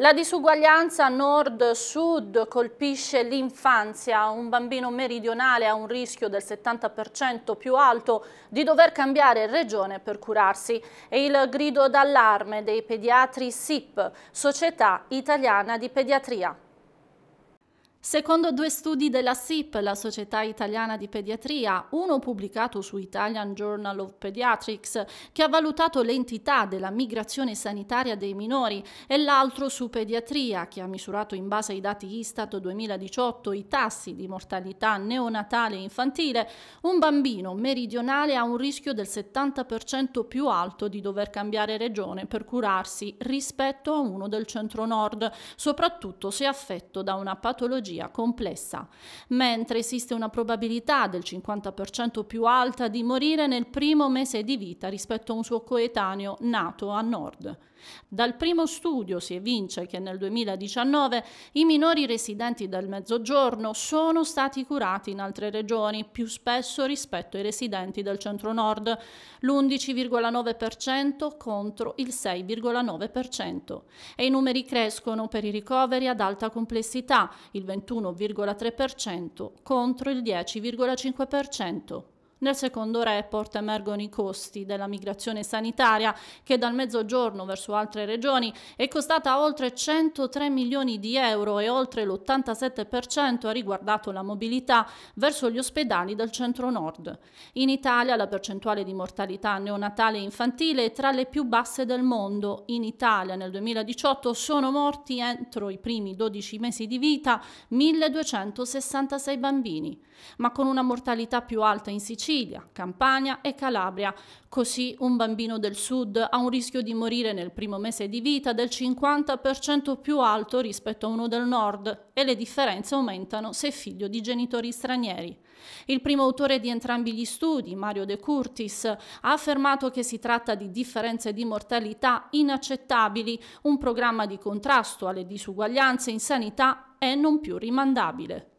La disuguaglianza nord-sud colpisce l'infanzia. Un bambino meridionale ha un rischio del 70% più alto di dover cambiare regione per curarsi. È il grido d'allarme dei pediatri SIP, Società Italiana di Pediatria. Secondo due studi della SIP, la Società Italiana di Pediatria, uno pubblicato su Italian Journal of Pediatrics, che ha valutato l'entità della migrazione sanitaria dei minori, e l'altro su Pediatria, che ha misurato in base ai dati Istat 2018 i tassi di mortalità neonatale e infantile, un bambino meridionale ha un rischio del 70% più alto di dover cambiare regione per curarsi rispetto a uno del centro-nord, soprattutto se affetto da una patologia patologia complessa, mentre esiste una probabilità del 50% più alta di morire nel primo mese di vita rispetto a un suo coetaneo nato a nord. Dal primo studio si evince che nel 2019 i minori residenti del Mezzogiorno sono stati curati in altre regioni più spesso rispetto ai residenti del centro-nord, l'11,9% contro il 6,9%. E i numeri crescono per i ricoveri ad alta complessità, il 21,3% contro il 10,5%. Nel secondo report emergono i costi della migrazione sanitaria che dal mezzogiorno verso altre regioni è costata oltre 103 milioni di euro e oltre l'87% ha riguardato la mobilità verso gli ospedali del centro-nord. In Italia la percentuale di mortalità neonatale e infantile è tra le più basse del mondo. In Italia nel 2018 sono morti entro i primi 12 mesi di vita 1266 bambini, ma con una mortalità più alta in Sicilia Sicilia, Campania e Calabria. Così un bambino del sud ha un rischio di morire nel primo mese di vita del 50% più alto rispetto a uno del nord e le differenze aumentano se figlio di genitori stranieri. Il primo autore di entrambi gli studi, Mario De Curtis, ha affermato che si tratta di differenze di mortalità inaccettabili, un programma di contrasto alle disuguaglianze in sanità è non più rimandabile.